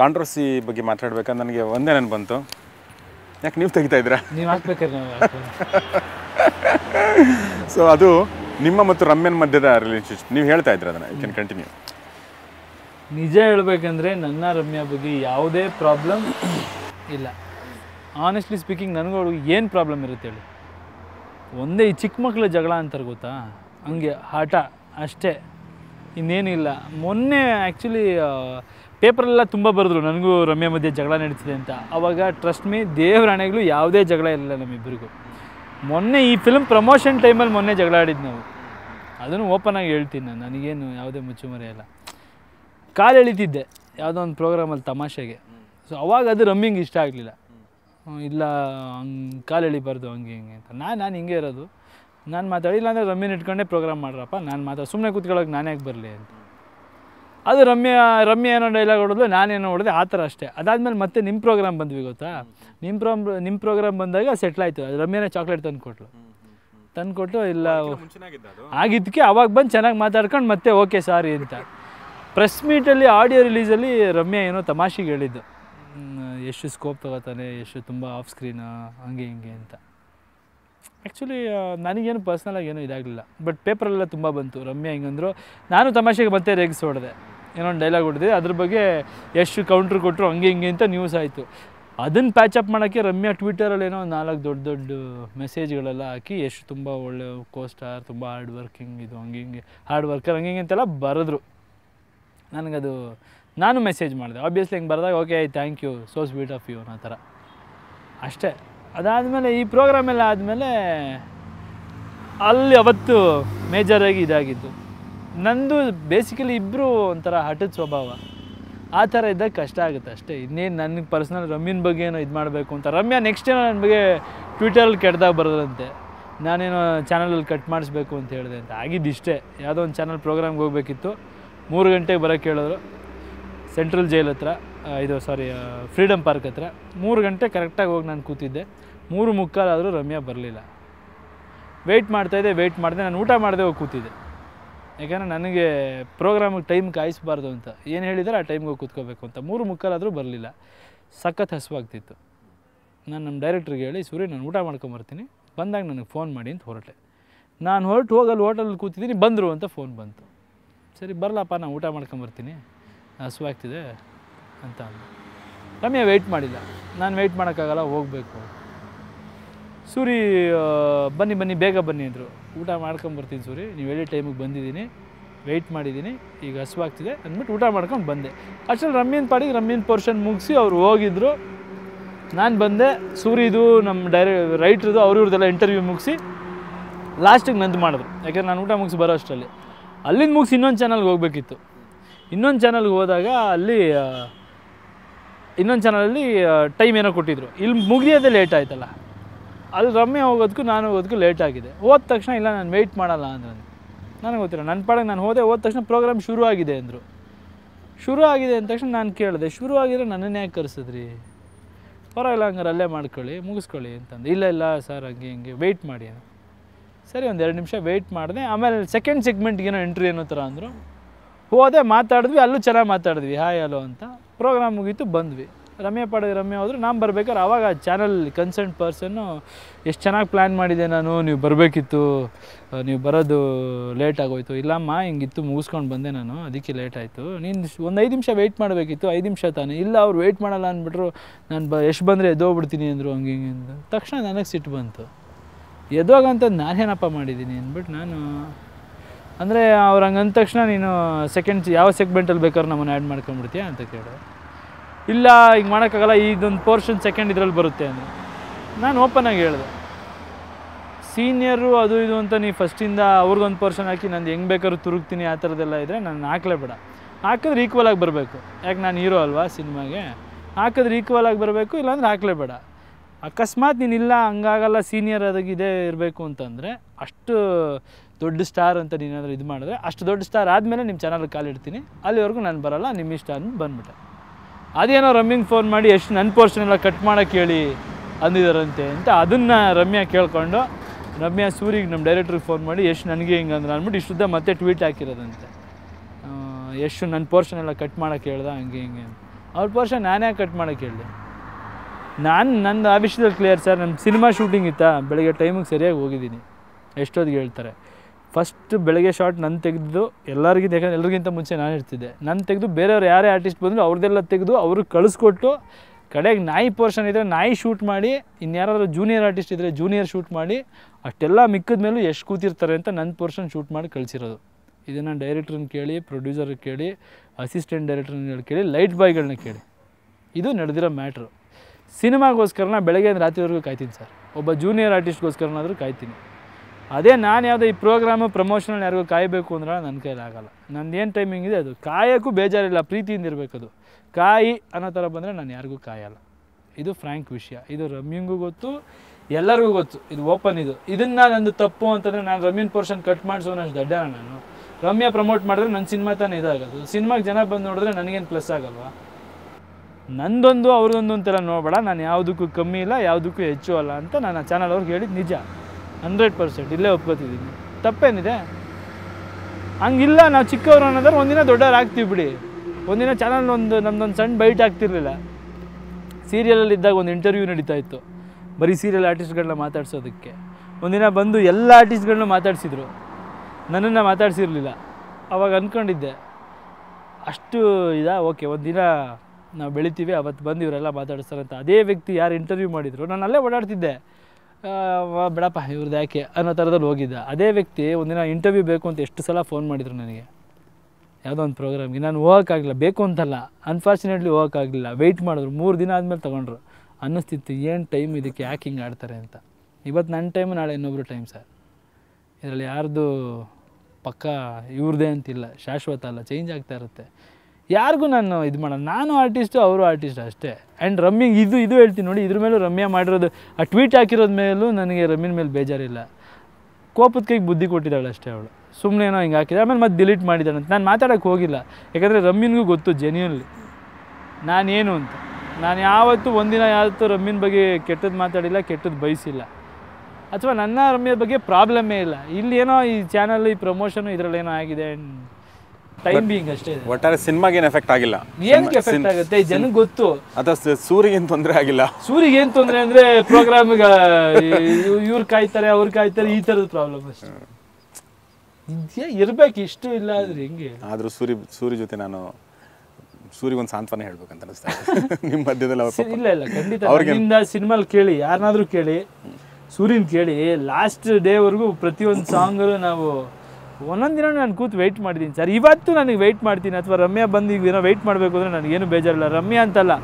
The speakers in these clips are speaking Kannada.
ಕಾಂಟ್ರವರ್ಸಿ ಬಗ್ಗೆ ಮಾತಾಡ್ಬೇಕಂದ್ರೆ ನನಗೆ ಒಂದೇ ನೆನಪು ಬಂತು ಯಾಕೆ ನೀವು ತೆಗಿತಾ ಇದ್ರ ನೀವು ಹಾಕ್ಬೇಕಾದ್ರೆ ಸೊ ಅದು ನಿಮ್ಮ ಮತ್ತು ರಮ್ಯನ ಮಧ್ಯದ ರಿಲೇಶನ್ಶಿಪ್ ನೀವು ಹೇಳ್ತಾ ಇದ್ರ ಅದನ್ನು ಯು ಕ್ಯಾನ್ ಕಂಟಿನ್ಯೂ ನಿಜ ಹೇಳಬೇಕಂದ್ರೆ ನನ್ನ ರಮ್ಯ ಬಗ್ಗೆ ಯಾವುದೇ ಪ್ರಾಬ್ಲಮ್ ಇಲ್ಲ ಆನೆಸ್ಟ್ಲಿ ಸ್ಪೀಕಿಂಗ್ ನನಗೂ ಏನು ಪ್ರಾಬ್ಲಮ್ ಇರುತ್ತೆ ಹೇಳಿ ಒಂದೇ ಈ ಚಿಕ್ಕ ಮಕ್ಕಳ ಜಗಳ ಅಂತಾರೆ ಗೊತ್ತಾ ಹಂಗೆ ಹಠ ಅಷ್ಟೇ ಇನ್ನೇನಿಲ್ಲ ಮೊನ್ನೆ ಆ್ಯಕ್ಚುಲಿ ಪೇಪರೆಲ್ಲ ತುಂಬ ಬರೆದ್ರು ನನಗೂ ರಮ್ಯಾ ಮಧ್ಯೆ ಜಗಳ ನಡೀತಿದೆ ಅಂತ ಆವಾಗ ಟ್ರಸ್ಟ್ ಮೀ ದೇವರಾಣೆಗಳು ಯಾವುದೇ ಜಗಳ ಇರಲಿಲ್ಲ ನಮ್ಮಿಬ್ಬರಿಗೂ ಮೊನ್ನೆ ಈ ಫಿಲ್ಮ್ ಪ್ರಮೋಷನ್ ಟೈಮಲ್ಲಿ ಮೊನ್ನೆ ಜಗಳ ಆಡಿದ್ದು ನಾವು ಅದನ್ನು ಓಪನ್ ಆಗಿ ಹೇಳ್ತೀನಿ ನಾನು ನನಗೇನು ಯಾವುದೇ ಮುಚ್ಚುಮರೆ ಇಲ್ಲ ಕಾಲು ಎಳಿತಿದ್ದೆ ಯಾವುದೋ ಒಂದು ಪ್ರೋಗ್ರಾಮಲ್ಲಿ ತಮಾಷೆಗೆ ಸೊ ಅವಾಗ ಅದು ರಮ್ಮಿಂಗ್ ಇಷ್ಟ ಆಗಲಿಲ್ಲ ಇಲ್ಲ ಹಂಗೆ ಕಾಲು ಎಳಿಬಾರ್ದು ಹಂಗೆ ಹಿಂಗೆ ಅಂತ ನಾನು ನಾನು ಹಿಂಗೆ ಇರೋದು ನಾನು ಮಾತಾಡಿಲ್ಲ ಅಂದರೆ ರಮ್ಮಿನ ಇಟ್ಕೊಂಡೇ ಪ್ರೋಗ್ರಾಮ್ ಮಾಡ್ರಪ್ಪ ನಾನು ಮಾತಾಡ ಸುಮ್ಮನೆ ಕೂತ್ಕೊಳ್ಳೋಕೆ ನಾನೇ ಬರಲಿ ಅಂತ ಅದು ರಮ್ಯಾ ರಮ್ಯ ಏನೋ ಡೈಲಾಗ್ ಹೊಡೆದ್ಲು ನಾನೇನೋ ಹೊಡೆದೆ ಆ ಥರ ಅಷ್ಟೇ ಅದಾದಮೇಲೆ ಮತ್ತೆ ನಿಮ್ಮ ಪ್ರೋಗ್ರಾಮ್ ಬಂದ್ವಿ ಗೊತ್ತಾ ನಿಮ್ಮ ಪ್ರೋಮ್ ನಿಮ್ಮ ಪ್ರೋಗ್ರಾಮ್ ಬಂದಾಗ ಸೆಟ್ಲ್ ಆಯಿತು ರಮ್ಯನೇ ಚಾಕ್ಲೇಟ್ ತಂದು ತಂದುಕೊಟ್ಟು ತಂದು ಕೊಟ್ಟು ಇಲ್ಲ ಆಗಿದ್ದಕ್ಕೆ ಅವಾಗ ಬಂದು ಚೆನ್ನಾಗಿ ಮಾತಾಡ್ಕೊಂಡು ಮತ್ತೆ ಓಕೆ ಸಾರಿ ಅಂತ ಪ್ರೆಸ್ ಮೀಟಲ್ಲಿ ಆಡಿಯೋ ರಿಲೀಸಲ್ಲಿ ರಮ್ಯ ಏನೋ ತಮಾಷೆಗೆ ಹೇಳಿದ್ದು ಎಷ್ಟು ಸ್ಕೋಪ್ ತಗೋತಾನೆ ಎಷ್ಟು ತುಂಬ ಆಫ್ ಸ್ಕ್ರೀನ್ ಹಂಗೆ ಹಿಂಗೆ ಅಂತ ಆ್ಯಕ್ಚುಲಿ ನನಗೇನು ಪರ್ಸ್ನಲಾಗಿ ಏನೂ ಇದಾಗಲಿಲ್ಲ ಬಟ್ ಪೇಪರೆಲ್ಲ ತುಂಬ ಬಂತು ರಮ್ಯ ಹಿಂಗಂದ್ರು ನಾನು ತಮಾಷೆಗೆ ಮತ್ತೆ ರೇಗಿಸ್ ಹೊಡೆದೆ ಏನೋ ಒಂದು ಡೈಲಾಗ್ ಹೊಡೆದಿದೆ ಅದ್ರ ಬಗ್ಗೆ ಎಷ್ಟು ಕೌಂಟ್ರ್ ಕೊಟ್ಟರು ಹಂಗೆ ಹಿಂಗೆ ಅಂತ ನ್ಯೂಸ್ ಆಯಿತು ಅದನ್ನು ಪ್ಯಾಚಪ್ ಮಾಡೋಕ್ಕೆ ರಮ್ಯಾ ಟ್ವಿಟರಲ್ಲಿ ಏನೋ ನಾಲ್ಕು ದೊಡ್ಡ ದೊಡ್ಡ ಮೆಸೇಜ್ಗಳೆಲ್ಲ ಹಾಕಿ ಎಷ್ಟು ತುಂಬ ಒಳ್ಳೆ ಕೋಸ್ಟಾರ್ ತುಂಬ ಹಾರ್ಡ್ ವರ್ಕಿಂಗ್ ಇದು ಹಂಗೆ ಹಿಂಗೆ ಹಾರ್ಡ್ ವರ್ಕರ್ ಹಂಗೆ ಹಿಂಗೆ ಅಂತೆಲ್ಲ ಬರೆದ್ರು ನನಗದು ನಾನು ಮೆಸೇಜ್ ಮಾಡಿದೆ ಆಬ್ವಿಯಸ್ಲಿ ಹಿಂಗೆ ಬರೆದಾಗ okay thank you so sweet of you ಅನ್ನೋ ಥರ ಅಷ್ಟೇ ಅದಾದಮೇಲೆ ಈ ಪ್ರೋಗ್ರಾಮೆಲ್ಲ ಆದಮೇಲೆ ಅಲ್ಲಿ ಅವತ್ತು ಮೇಜರಾಗಿ ಇದಾಗಿತ್ತು ನಂದು ಬೇಸಿಕಲಿ ಇಬ್ಬರು ಒಂಥರ ಹಠದ ಸ್ವಭಾವ ಆ ಥರ ಇದ್ದಾಗ ಕಷ್ಟ ಆಗುತ್ತೆ ಅಷ್ಟೇ ಇನ್ನೇನು ನನಗೆ ಪರ್ಸ್ನಲ್ ರಮ್ಯನ ಬಗ್ಗೆ ಏನೋ ಇದು ಮಾಡಬೇಕು ಅಂತ ರಮ್ಯಾ ನೆಕ್ಸ್ಟ್ ಏನೋ ನನ್ನ ಬಗ್ಗೆ ಟ್ವಿಟರಲ್ಲಿ ಕೆಟ್ಟದಾಗ ಬರೋದಂತೆ ನಾನೇನೋ ಚಾನಲಲ್ಲಿ ಕಟ್ ಮಾಡಿಸ್ಬೇಕು ಅಂತ ಹೇಳಿದೆ ಅಂತ ಇಷ್ಟೇ ಯಾವುದೋ ಒಂದು ಚಾನಲ್ ಪ್ರೋಗ್ರಾಮ್ಗೆ ಹೋಗಬೇಕಿತ್ತು ಮೂರು ಗಂಟೆಗೆ ಬರೋಕ್ಕೆ ಹೇಳಿದ್ರು ಸೆಂಟ್ರಲ್ ಜೈಲ್ ಹತ್ರ ಇದು ಸಾರಿ ಫ್ರೀಡಮ್ ಪಾರ್ಕ್ ಹತ್ರ ಮೂರು ಗಂಟೆ ಕರೆಕ್ಟಾಗಿ ಹೋಗಿ ನಾನು ಕೂತಿದ್ದೆ ಮೂರು ಮುಕ್ಕಾಲಾದರೂ ರಮ್ಯಾ ಬರಲಿಲ್ಲ ವೆಯ್ಟ್ ಮಾಡ್ತಾಯಿದ್ದೆ ವೆಯ್ಟ್ ಮಾಡಿದೆ ನಾನು ಊಟ ಮಾಡಿದೆ ಹೋಗಿ ಕೂತಿದ್ದೆ ಯಾಕಂದರೆ ನನಗೆ ಪ್ರೋಗ್ರಾಮಿಗೆ ಟೈಮ್ ಕಾಯಿಸಬಾರ್ದು ಅಂತ ಏನು ಹೇಳಿದ್ರೆ ಆ ಟೈಮ್ಗೆ ಕೂತ್ಕೋಬೇಕು ಅಂತ ಮೂರು ಮುಕ್ಕಾಲಾದರೂ ಬರಲಿಲ್ಲ ಸಖತ್ ಹಸುವಾಗ್ತಿತ್ತು ನಾನು ನಮ್ಮ ಡೈರೆಕ್ಟ್ರಿಗೆ ಹೇಳಿ ಸೂರ್ಯ ನಾನು ಊಟ ಮಾಡ್ಕೊಂಬರ್ತೀನಿ ಬಂದಾಗ ನನಗೆ ಫೋನ್ ಮಾಡಿ ಅಂತ ಹೊರಟೆ ನಾನು ಹೊರಟು ಹೋಗಲ್ಲಿ ಹೋಟೆಲಲ್ಲಿ ಕೂತಿದ್ದೀನಿ ಬಂದರು ಅಂತ ಫೋನ್ ಬಂತು ಸರಿ ಬರಲಪ್ಪ ನಾನು ಊಟ ಮಾಡ್ಕೊಂಬರ್ತೀನಿ ಹಸುವಾಗ್ತಿದೆ ಅಂತ ಅಂದ ರಮ್ಯ ವೆಯ್ಟ್ ಮಾಡಿಲ್ಲ ನಾನು ವೆಯ್ಟ್ ಮಾಡೋಕ್ಕಾಗಲ್ಲ ಹೋಗಬೇಕು ಸೂರಿ ಬನ್ನಿ ಬನ್ನಿ ಬೇಗ ಬನ್ನಿ ಅಂದರು ಊಟ ಮಾಡ್ಕೊಂಬರ್ತೀನಿ ಸೂರಿ ನೀವು ಹೇಳಿ ಟೈಮಿಗೆ ಬಂದಿದ್ದೀನಿ ವೆಯ್ಟ್ ಮಾಡಿದ್ದೀನಿ ಈಗ ಹಸುವಾಗ್ತಿದೆ ಅಂದ್ಬಿಟ್ಟು ಊಟ ಮಾಡ್ಕೊಂಡು ಬಂದೆ ಆ್ಯಕ್ಚುಲಿ ರಮ್ಮಿನ ಪಾಡಿಗೆ ರಮ್ಮಿನ ಪೋರ್ಷನ್ ಮುಗಿಸಿ ಅವ್ರು ಹೋಗಿದ್ರು ನಾನು ಬಂದೆ ಸೂರಿದು ನಮ್ಮ ಡೈರೆ ರೈಟ್ರದ್ದು ಅವ್ರ ಇವ್ರದ್ದೆಲ್ಲ ಇಂಟರ್ವ್ಯೂ ಮುಗಿಸಿ ಲಾಸ್ಟಿಗೆ ನಂದು ಮಾಡಿದ್ರು ಯಾಕೆಂದ್ರೆ ನಾನು ಊಟ ಮುಗಿಸಿ ಬರೋ ಅಷ್ಟರಲ್ಲಿ ಅಲ್ಲಿಂದ ಮುಗಿಸಿ ಇನ್ನೊಂದು ಚಾನಲ್ಗೆ ಹೋಗಬೇಕಿತ್ತು ಇನ್ನೊಂದು ಚಾನಲ್ಗೆ ಹೋದಾಗ ಅಲ್ಲಿ ಇನ್ನೊಂದು ಚಾನಲಲ್ಲಿ ಟೈಮ್ ಏನೋ ಕೊಟ್ಟಿದ್ರು ಇಲ್ಲಿ ಮುಗಿಯೋದೇ ಲೇಟ್ ಆಯ್ತಲ್ಲ ಅಲ್ಲಿ ರಮ್ಯ ಹೋಗೋದಕ್ಕೂ ನಾನು ಹೋಗೋದಕ್ಕೂ ಲೇಟ್ ಆಗಿದೆ ಹೋದ ತಕ್ಷಣ ಇಲ್ಲ ನಾನು ವೆಯ್ಟ್ ಮಾಡಲ್ಲ ಅಂದ್ರೆ ನನಗೆ ಗೊತ್ತಿಲ್ಲ ನನ್ನ ಪಾಡಿಗೆ ನಾನು ಹೋದೆ ಹೋದ ತಕ್ಷಣ ಪ್ರೋಗ್ರಾಮ್ ಶುರು ಆಗಿದೆ ಅಂದರು ಶುರು ಆಗಿದೆ ಅಂದ ತಕ್ಷಣ ನಾನು ಕೇಳಿದೆ ಶುರು ಆಗಿದ್ರೆ ನನ್ನನ್ನೇ ಯಾಕೆ ಕರೆಸಿದ್ರಿ ಪರವಾಗಿಲ್ಲ ಹಂಗಾರೆ ಅಲ್ಲೇ ಮಾಡ್ಕೊಳ್ಳಿ ಮುಗಿಸ್ಕೊಳ್ಳಿ ಅಂತಂದು ಇಲ್ಲ ಇಲ್ಲ ಸರ್ ಹಂಗೆ ಹಿಂಗೆ ವೆಯ್ಟ್ ಮಾಡಿ ಸರಿ ಒಂದು ಎರಡು ನಿಮಿಷ ವೆಯ್ಟ್ ಮಾಡಿದೆ ಆಮೇಲೆ ಸೆಕೆಂಡ್ ಸೆಗ್ಮೆಂಟ್ಗೇನೋ ಎಂಟ್ರಿ ಏನೋ ಥರ ಅಂದರು ಹೋದೆ ಮಾತಾಡಿದ್ವಿ ಅಲ್ಲೂ ಚೆನ್ನಾಗಿ ಮಾತಾಡಿದ್ವಿ ಹಾಯ್ ಹಲೋ ಅಂತ ಪ್ರೋಗ್ರಾಮ್ ಮುಗೀತು ಬಂದ್ವಿ ರಮ್ಯಾ ಪಡೆದು ರಮ್ಯಾ ಹೋದ್ರು ನಾನು ಬರ್ಬೇಕಾದ್ರೆ ಆವಾಗ ಚಾನಲ್ ಕನ್ಸರ್ನ್ ಪರ್ಸನ್ನು ಎಷ್ಟು ಚೆನ್ನಾಗಿ ಪ್ಲ್ಯಾನ್ ಮಾಡಿದೆ ನಾನು ನೀವು ಬರಬೇಕಿತ್ತು ನೀವು ಬರೋದು ಲೇಟ್ ಆಗೋಯ್ತು ಇಲ್ಲಮ್ಮ ಹಿಂಗಿತ್ತು ಮುಗಿಸ್ಕೊಂಡು ಬಂದೆ ನಾನು ಅದಕ್ಕೆ ಲೇಟ್ ಆಯಿತು ನೀನು ಒಂದು ಐದು ನಿಮಿಷ ವೆಯ್ಟ್ ಮಾಡಬೇಕಿತ್ತು ಐದು ನಿಮಿಷ ತಾನೆ ಇಲ್ಲ ಅವ್ರು ವೆಯ್ಟ್ ಮಾಡಲ್ಲ ಅಂದ್ಬಿಟ್ರು ನಾನು ಬ ಎಷ್ಟು ಬಂದರೆ ಎದ್ದೋಗ್ಬಿಡ್ತೀನಿ ಅಂದರು ಹಂಗೆ ಹಿಂಗೆ ಅಂದ ತಕ್ಷಣ ನನಗೆ ಸಿಟ್ಟು ಬಂತು ಎದ್ದೋಗಂತ ನಾನೇನಪ್ಪ ಮಾಡಿದ್ದೀನಿ ಅಂದ್ಬಿಟ್ಟು ನಾನು ಅಂದರೆ ಅವ್ರು ಹಂಗಂದ ಅಂದ ತಕ್ಷಣ ನೀನು ಸೆಕೆಂಡ್ ಯಾವ ಸೆಗ್ಮೆಂಟಲ್ಲಿ ಬೇಕಾದ್ರೆ ನಮ್ಮನ್ನು ಆ್ಯಡ್ ಮಾಡ್ಕೊಂಬಿಡ್ತೀಯಾ ಅಂತ ಕೇಳೋ ಇಲ್ಲ ಈಗ ಮಾಡೋಕ್ಕಾಗಲ್ಲ ಇದೊಂದು ಪೋರ್ಷನ್ ಸೆಕೆಂಡ್ ಇದರಲ್ಲಿ ಬರುತ್ತೆ ಅಂದರೆ ನಾನು ಓಪನ್ ಆಗಿ ಹೇಳಿದೆ ಸೀನಿಯರು ಅದು ಇದು ಅಂತ ನೀವು ಫಸ್ಟಿಂದ ಅವ್ರಿಗೊಂದು ಪೋರ್ಷನ್ ಹಾಕಿ ನಾನು ಹೆಂಗೆ ಬೇಕಾದ್ರೂ ತುರುಗ್ತೀನಿ ಆ ಥರದ್ದೆಲ್ಲ ಇದ್ದರೆ ನಾನು ಹಾಕಲೇ ಬೇಡ ಹಾಕಿದ್ರೆ ಈಕ್ವಲ್ ಆಗಿ ಬರಬೇಕು ಯಾಕೆ ನಾನು ಹೀರೋ ಅಲ್ವಾ ಸಿನಿಮಾಗೆ ಹಾಕಿದ್ರೆ ಈಕ್ವಲ್ ಆಗಿ ಬರಬೇಕು ಇಲ್ಲಾಂದ್ರೆ ಹಾಕಲೇ ಬೇಡ ಅಕಸ್ಮಾತ್ ನೀನಿಲ್ಲ ಹಂಗಾಗಲ್ಲ ಸೀನಿಯರ್ ಅದಾಗಿದೆ ಇರಬೇಕು ಅಂತಂದರೆ ಅಷ್ಟು ದೊಡ್ಡ ಸ್ಟಾರ್ ಅಂತ ನೀನಾದರೂ ಇದು ಮಾಡಿದ್ರೆ ಅಷ್ಟು ದೊಡ್ಡ ಸ್ಟಾರ್ ಆದಮೇಲೆ ನಿಮ್ಮ ಚಾನಲ್ಗೆ ಕಾಲಿಡ್ತೀನಿ ಅಲ್ಲಿವರೆಗೂ ನಾನು ಬರೋಲ್ಲ ನಿಮ್ಮ ಇಷ್ಟ ಅಂತ ಬಂದ್ಬಿಟ್ಟೆ ಅದೇನೋ ರಮ್ಯಂಗೆ ಫೋನ್ ಮಾಡಿ ಎಷ್ಟು ನನ್ನ ಪೋರ್ಷನ್ ಎಲ್ಲ ಕಟ್ ಮಾಡೋಕೆ ಹೇಳಿ ಅಂದಿದ್ದಾರಂತೆ ಅಂತ ಅದನ್ನು ರಮ್ಯಾ ಕೇಳಿಕೊಂಡು ರಮ್ಯಾ ಸೂರಿಗೆ ನಮ್ಮ ಡೈರೆಕ್ಟ್ರಿಗೆ ಫೋನ್ ಮಾಡಿ ಎಷ್ಟು ನನಗೆ ಹಿಂಗೆ ಅಂದ್ರೆ ಅಂದ್ಬಿಟ್ಟು ಇಷ್ಟುದ ಮತ್ತೆ ಟ್ವೀಟ್ ಹಾಕಿರೋದಂತೆ ಎಷ್ಟು ನನ್ನ ಪೋರ್ಷನ್ ಎಲ್ಲ ಕಟ್ ಮಾಡೋಕೆ ಹೇಳ್ದೆ ಹಂಗೆ ಹಿಂಗೆ ಅವ್ರ ಪೋರ್ಷನ್ ನಾನೇ ಕಟ್ ಮಾಡಕ್ಕೆ ಹೇಳಿದೆ ನಾನು ನನ್ನ ಆಫೀಸಲ್ಲಿ ಕ್ಲಿಯರ್ ಸರ್ ನಮ್ಮ ಸಿನಿಮಾ ಶೂಟಿಂಗ್ ಇತ್ತಾ ಬೆಳಗ್ಗೆ ಟೈಮಿಗೆ ಸರಿಯಾಗಿ ಹೋಗಿದ್ದೀನಿ ಎಷ್ಟೊತ್ತಿಗೆ ಹೇಳ್ತಾರೆ ಫಸ್ಟ್ ಬೆಳಗ್ಗೆ ಶಾರ್ಟ್ ನನ್ನ ತೆಗೆದು ಎಲ್ಲರಿಗೂ ಯಾಕಂದ್ರೆ ಎಲ್ಲರಿಗಿಂತ ಮುಂಚೆ ನಾನು ಇರ್ತಿದ್ದೆ ನಾನು ತೆಗೆದು ಬೇರೆಯವ್ರು ಯಾರೇ ಆರ್ಟಿಸ್ಟ್ ಬಂದರು ಅವ್ರದ್ದೆಲ್ಲ ತೆಗೆದು ಅವ್ರಿಗೆ ಕಳಿಸ್ಕೊಟ್ಟು ಕಡೆಗೆ ನಾಯಿ ಪೋರ್ಷನ್ ಇದ್ದರೆ ನಾಯಿ ಶೂಟ್ ಮಾಡಿ ಇನ್ಯಾರಾದರೂ ಜೂನಿಯರ್ ಆರ್ಟಿಸ್ಟ್ ಇದ್ದರೆ ಜೂನಿಯರ್ ಶೂಟ್ ಮಾಡಿ ಅಷ್ಟೆಲ್ಲ ಮಿಕ್ಕಿದ ಮೇಲೂ ಎಷ್ಟು ಕೂತಿರ್ತಾರೆ ಅಂತ ನನ್ನ ಪೋರ್ಷನ್ ಶೂಟ್ ಮಾಡಿ ಕಳಿಸಿರೋದು ಇದನ್ನು ಡೈರೆಕ್ಟ್ರನ್ನ ಕೇಳಿ ಪ್ರೊಡ್ಯೂಸರ್ ಕೇಳಿ ಅಸಿಸ್ಟೆಂಟ್ ಡೈರೆಕ್ಟ್ರನ್ನ ಕೇಳಿ ಲೈಟ್ ಬಾಯ್ಗಳನ್ನ ಕೇಳಿ ಇದು ನಡೆದಿರೋ ಮ್ಯಾಟ್ರು ಸಿನಿಮಾಗೋಸ್ಕರ ನಾ ಬೆಳಗ್ಗೆ ರಾತ್ರಿವರೆಗೂ ಕಾಯ್ತೀನಿ ಸರ್ ಒಬ್ಬ ಜೂನಿಯರ್ ಆರ್ಟಿಸ್ಟ್ಗೋಸ್ಕರನಾದರೂ ಕಾಯ್ತೀನಿ ಅದೇ ನಾನು ಯಾವುದೇ ಈ ಪ್ರೋಗ್ರಾಮು ಪ್ರಮೋಷನಲ್ ಯಾರಿಗೂ ಕಾಯಬೇಕು ಅಂದ್ರೆ ನನ್ನ ಆಗಲ್ಲ ನಂದು ಏನು ಟೈಮಿಂಗ್ ಇದೆ ಅದು ಕಾಯೋಕ್ಕೂ ಬೇಜಾರಿಲ್ಲ ಪ್ರೀತಿಯಿಂದ ಇರಬೇಕು ಅದು ಕಾಯಿ ಅನ್ನೋ ಥರ ಬಂದರೆ ನಾನು ಯಾರಿಗೂ ಕಾಯಲ್ಲ ಇದು ಫ್ರ್ಯಾಂಕ್ ವಿಷಯ ಇದು ರಮ್ಯಂಗೂ ಗೊತ್ತು ಎಲ್ಲರಿಗೂ ಗೊತ್ತು ಇದು ಓಪನ್ ಇದು ಇದನ್ನು ನಂದು ತಪ್ಪು ಅಂತಂದರೆ ನಾನು ರಮ್ಯನ್ ಪೋರ್ಷನ್ ಕಟ್ ಮಾಡಿಸೋನಷ್ಟು ದಡ್ಡ ನಾನು ರಮ್ಯ ಪ್ರಮೋಟ್ ಮಾಡಿದ್ರೆ ನನ್ನ ಸಿನಿಮಾ ತಾನೇ ಇದಾಗೋದು ಸಿನಿಮಾಗೆ ಜನ ಬಂದು ನೋಡಿದ್ರೆ ನನಗೇನು ಪ್ಲಸ್ ಆಗಲ್ವಾ ನಂದೊಂದು ಅವ್ರದೊಂದು ಅಂತೆಲ್ಲ ನೋಡಬೇಡ ನಾನು ಯಾವುದಕ್ಕೂ ಕಮ್ಮಿ ಇಲ್ಲ ಯಾವುದಕ್ಕೂ ಹೆಚ್ಚು ಅಲ್ಲ ಅಂತ ನಾನು ಚಾನಲ್ ಅವ್ರಿಗೆ ಹೇಳಿದ್ದು ನಿಜ ಹಂಡ್ರೆಡ್ ಪರ್ಸೆಂಟ್ ಇಲ್ಲೇ ಒಪ್ಕೋತಿದ್ದೀನಿ ತಪ್ಪೇನಿದೆ ಹಂಗಿಲ್ಲ ನಾವು ಚಿಕ್ಕವರು ಅನ್ನೋದ್ರೆ ಒಂದಿನ ದೊಡ್ಡವ್ರು ಆಗ್ತೀವಿ ಬಿಡಿ ಒಂದಿನ ಚಾನಲ್ ಒಂದು ನಮ್ದೊಂದು ಸಣ್ಣ ಬೈಟ್ ಆಗ್ತಿರ್ಲಿಲ್ಲ ಸೀರಿಯಲಲ್ಲಿ ಇದ್ದಾಗ ಒಂದು ಇಂಟರ್ವ್ಯೂ ನಡೀತಾ ಇತ್ತು ಬರೀ ಸೀರಿಯಲ್ ಆರ್ಟಿಸ್ಟ್ಗಳನ್ನ ಮಾತಾಡ್ಸೋದಕ್ಕೆ ಒಂದಿನ ಬಂದು ಎಲ್ಲ ಆರ್ಟಿಸ್ಟ್ಗಳನ್ನೂ ಮಾತಾಡಿಸಿದ್ರು ನನ್ನನ್ನು ಮಾತಾಡ್ಸಿರಲಿಲ್ಲ ಅವಾಗ ಅಂದ್ಕೊಂಡಿದ್ದೆ ಅಷ್ಟು ಇದ ಓಕೆ ಒಂದಿನ ನಾವು ಬೆಳಿತೀವಿ ಅವತ್ತು ಬಂದು ಇವರೆಲ್ಲ ಮಾತಾಡಿಸ್ತಾರೆ ಅದೇ ವ್ಯಕ್ತಿ ಯಾರು ಇಂಟರ್ವ್ಯೂ ಮಾಡಿದ್ರು ನಾನು ಅಲ್ಲೇ ಓಡಾಡ್ತಿದ್ದೆ ಬೇಡಪ್ಪ ಇವ್ರದ್ದು ಯಾಕೆ ಅನ್ನೋ ಥರದಲ್ಲಿ ಹೋಗಿದ್ದ ಅದೇ ವ್ಯಕ್ತಿ ಒಂದಿನ ಇಂಟರ್ವ್ಯೂ ಬೇಕು ಅಂತ ಎಷ್ಟು ಸಲ ಫೋನ್ ಮಾಡಿದರು ನನಗೆ ಯಾವುದೋ ಒಂದು ಪ್ರೋಗ್ರಾಮ್ಗೆ ನಾನು ಹೋಗೋಕ್ಕಾಗಲಿಲ್ಲ ಬೇಕು ಅಂತಲ್ಲ ಅನ್ಫಾರ್ಚುನೇಟ್ಲಿ ಹೋಗೋಕ್ಕಾಗಲಿಲ್ಲ ವೆಯ್ಟ್ ಮಾಡಿದ್ರು ಮೂರು ದಿನ ಆದಮೇಲೆ ತೊಗೊಂಡ್ರು ಅನ್ನಿಸ್ತಿತ್ತು ಏನು ಟೈಮ್ ಇದಕ್ಕೆ ಯಾಕೆ ಹಿಂಗೆ ಆಡ್ತಾರೆ ಅಂತ ಇವತ್ತು ನನ್ನ ಟೈಮ್ ನಾಳೆ ಇನ್ನೊಬ್ರು ಟೈಮ್ ಸರ್ ಇದರಲ್ಲಿ ಯಾರ್ದು ಪಕ್ಕ ಇವ್ರದೇ ಅಂತಿಲ್ಲ ಶಾಶ್ವತ ಅಲ್ಲ ಚೇಂಜ್ ಆಗ್ತಾ ಇರುತ್ತೆ ಯಾರಿಗೂ ನಾನು ಇದು ಮಾಡೋಣ ನಾನು ಆರ್ಟಿಸ್ಟು ಅವರು ಆರ್ಟಿಸ್ಟ್ ಅಷ್ಟೇ ಆ್ಯಂಡ್ ರಮ್ಯಂಗೆ ಇದು ಇದು ಹೇಳ್ತೀನಿ ನೋಡಿ ಇದ್ರ ಮೇಲೂ ರಮ್ಯಾ ಮಾಡಿರೋದು ಆ ಟ್ವೀಟ್ ಹಾಕಿರೋದ ಮೇಲೂ ನನಗೆ ರಮ್ಯನ ಮೇಲೆ ಬೇಜಾರಿಲ್ಲ ಕೋಪದ ಕೈಗೆ ಬುದ್ಧಿ ಕೊಟ್ಟಿದ್ದಾಳೆ ಅಷ್ಟೇ ಅವಳು ಸುಮ್ಮನೆ ಏನೋ ಹಿಂಗೆ ಹಾಕಿದೆ ಆಮೇಲೆ ಮತ್ತೆ ಡಿಲೀಟ್ ಮಾಡಿದ್ದಾಳೆ ಅಂತ ನಾನು ಮಾತಾಡೋಕ್ಕೆ ಹೋಗಿಲ್ಲ ಯಾಕಂದರೆ ರಮ್ಯನಿಗೂ ಗೊತ್ತು ಜೆನ್ಯೂನ್ಲಿ ನಾನೇನು ಅಂತ ನಾನು ಯಾವತ್ತೂ ಒಂದಿನ ಯಾವತ್ತೂ ರಮ್ಯನ ಬಗ್ಗೆ ಕೆಟ್ಟದ್ದು ಮಾತಾಡಿಲ್ಲ ಕೆಟ್ಟದ್ದು ಬಯಸಿಲ್ಲ ಅಥವಾ ನನ್ನ ರಮ್ಯದ ಬಗ್ಗೆ ಪ್ರಾಬ್ಲಮ್ಮೇ ಇಲ್ಲ ಇಲ್ಲಿ ಏನೋ ಈ ಚಾನಲ್ ಈ ಪ್ರಮೋಷನು ಇದರಲ್ಲೇನೋ ಆಗಿದೆ ಆ್ಯಂಡ್ ಟೈಮ್ ಬೀಯಿಂಗ್ ಅಷ್ಟೇ ಒಟ್ಟಾರೆ ಸಿನಿಮಾಗೆ ಏನು ಎಫೆಕ್ಟ್ ಆಗಿಲ್ಲ ಏನಕ್ಕೆ ಎಫೆಕ್ಟ್ ಆಗುತ್ತೆ ಜನಕ್ಕೆ ಗೊತ್ತು ಅಥವಾ ಸೂರಿಗೆ ಏನು ತೊಂದರೆ ಆಗಿಲ್ಲ ಸೂರಿಗೆ ಏನು ತೊಂದರೆ ಅಂದ್ರೆ ಪ್ರೋಗ್ರಾಮ್ ಇವ್ರು ಕಾಯ್ತಾರೆ ಅವ್ರು ಕಾಯ್ತಾರೆ ಈ ತರದ ಪ್ರಾಬ್ಲಮ್ ಅಷ್ಟೇ ಇದ್ಯಾ ಇರ್ಬೇಕು ಇಷ್ಟು ಇಲ್ಲ ಆದ್ರೆ ಹೆಂಗೆ ಆದ್ರೂ ಸೂರಿ ಸೂರಿ ಜೊತೆ ನಾನು ಸೂರಿಗೆ ಒಂದು ಸಾಂತ್ವನ ಹೇಳ್ಬೇಕಂತ ಅನಿಸ್ತಾ ನಿಮ್ಮ ಮಧ್ಯದಲ್ಲಿ ಇಲ್ಲ ಇಲ್ಲ ಖಂಡಿತ ಅವ್ರಿಂದ ಸಿನಿಮಾ ಕೇಳಿ ಯಾರನ್ನಾದ್ರೂ ಕೇಳಿ ಸೂರಿನ ಕೇಳಿ ಲಾಸ್ಟ್ ಡೇವರೆಗೂ ಪ್ರತಿಯೊಂದು ಸಾಂಗಲ್ಲೂ ನಾವು ಒಂದೊಂದು ದಿನ ನಾನು ಕೂತು ವೆಯ್ಟ್ ಮಾಡಿದ್ದೀನಿ ಸರ್ ಇವತ್ತು ನನಗೆ ವೆಯ್ಟ್ ಮಾಡ್ತೀನಿ ಅಥವಾ ರಮ್ಯಾ ಬಂದು ಈಗ ದಿನ ವೆಯ್ಟ್ ಮಾಡಬೇಕು ಅಂದರೆ ನನಗೇನು ಬೇಜಾರಿಲ್ಲ ರಮ್ಯಾ ಅಂತಲ್ಲ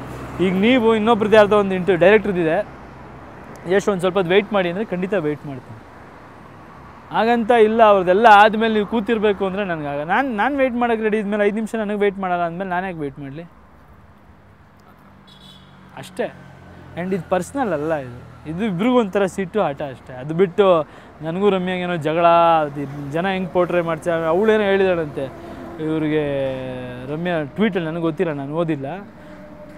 ಈಗ ನೀವು ಇನ್ನೊಬ್ರದ್ದು ಯಾರ್ದೋ ಒಂದು ಇಂಟು ಡೈರೆಕ್ಟ್ರದಿದೆ ಎಷ್ಟು ಒಂದು ಸ್ವಲ್ಪ ವೆಯ್ಟ್ ಮಾಡಿ ಅಂದರೆ ಖಂಡಿತ ವೆಯ್ಟ್ ಮಾಡ್ತೀನಿ ಹಾಗಂತ ಇಲ್ಲ ಅವ್ರದ್ದೆಲ್ಲ ಆದಮೇಲೆ ನೀವು ಕೂತಿರಬೇಕು ಅಂದರೆ ನನಗಾಗ ನಾನು ನಾನು ವೆಯ್ಟ್ ಮಾಡೋಕ್ಕೆ ರೆಡಿ ಇದ್ಮೇಲೆ ಐದು ನಿಮಿಷ ನನಗೆ ವೆಯ್ಟ್ ಮಾಡಲ್ಲ ಅಂದಮೇಲೆ ನಾನು ಯಾಕೆ ವೆಯ್ಟ್ ಮಾಡಲಿ ಅಷ್ಟೇ ಆ್ಯಂಡ್ ಇದು ಪರ್ಸ್ನಲ್ ಅಲ್ಲ ಇದು ಇದು ಇಬ್ರಿಗೂ ಒಂಥರ ಸಿಟ್ಟು ಆಟ ಅಷ್ಟೇ ಅದು ಬಿಟ್ಟು ನನಗೂ ರಮ್ಯಾಗೇನೋ ಜಗಳ ಅದು ಜನ ಹೆಂಗೆ ಪೋರ್ಟ್ರೇ ಮಾಡ್ತಾರೆ ಅವಳೇನೋ ಹೇಳಿದಾಳಂತೆ ಇವ್ರಿಗೆ ರಮ್ಯಾ ಟ್ವೀಟಲ್ಲಿ ನನಗೆ ಗೊತ್ತಿಲ್ಲ ನಾನು ಓದಿಲ್ಲ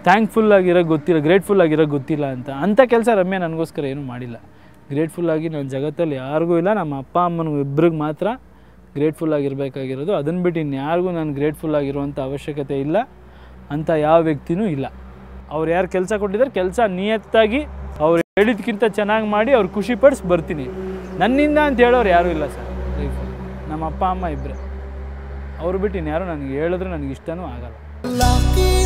ಥ್ಯಾಂಕ್ಫುಲ್ ಆಗಿರೋ ಗೊತ್ತಿಲ್ಲ ಗ್ರೇಟ್ಫುಲ್ ಆಗಿರೋ ಗೊತ್ತಿಲ್ಲ ಅಂತ ಅಂಥ ಕೆಲಸ ರಮ್ಯಾ ನನಗೋಸ್ಕರ ಏನೂ ಮಾಡಿಲ್ಲ ಗ್ರೇಟ್ಫುಲ್ಲಾಗಿ ನನ್ನ ನಾನು ಜಗತ್ತಲ್ಲಿ ಯಾರಿಗೂ ಇಲ್ಲ ನಮ್ಮ ಅಪ್ಪ ಅಮ್ಮನಿಗೆ ಇಬ್ಬರಿಗೆ ಮಾತ್ರ ಗ್ರೇಟ್ಫುಲ್ ಆಗಿರಬೇಕಾಗಿರೋದು ಅದನ್ನು ಬಿಟ್ಟು ಇನ್ಯಾರಿಗೂ ನಾನು ಗ್ರೇಟ್ಫುಲ್ ಆಗಿರುವಂಥ ಅವಶ್ಯಕತೆ ಇಲ್ಲ ಅಂತ ಯಾವ ವ್ಯಕ್ತಿನೂ ಇಲ್ಲ ಅವ್ರು ಯಾರು ಕೆಲಸ ಕೊಟ್ಟಿದ್ದಾರೆ ಕೆಲಸ ನಿಯತ್ತಾಗಿ ಅವ್ರು ಹೇಳಿದ್ಕಿಂತ ಚೆನ್ನಾಗಿ ಮಾಡಿ ಅವ್ರು ಖುಷಿ ಪಡಿಸಿ ಬರ್ತೀನಿ ನನ್ನಿಂದ ಅಂತ ಹೇಳೋರು ಯಾರೂ ಇಲ್ಲ ಸರ್ ಲೈಫಲ್ಲಿ ನಮ್ಮ ಅಪ್ಪ ಅಮ್ಮ ಇಬ್ಬರೇ ಅವ್ರು ಬಿಟ್ಟು ಇನ್ಯಾರು ನನಗೆ ಹೇಳಿದ್ರೆ ನನಗೆ ಇಷ್ಟನೂ ಆಗಲ್ಲ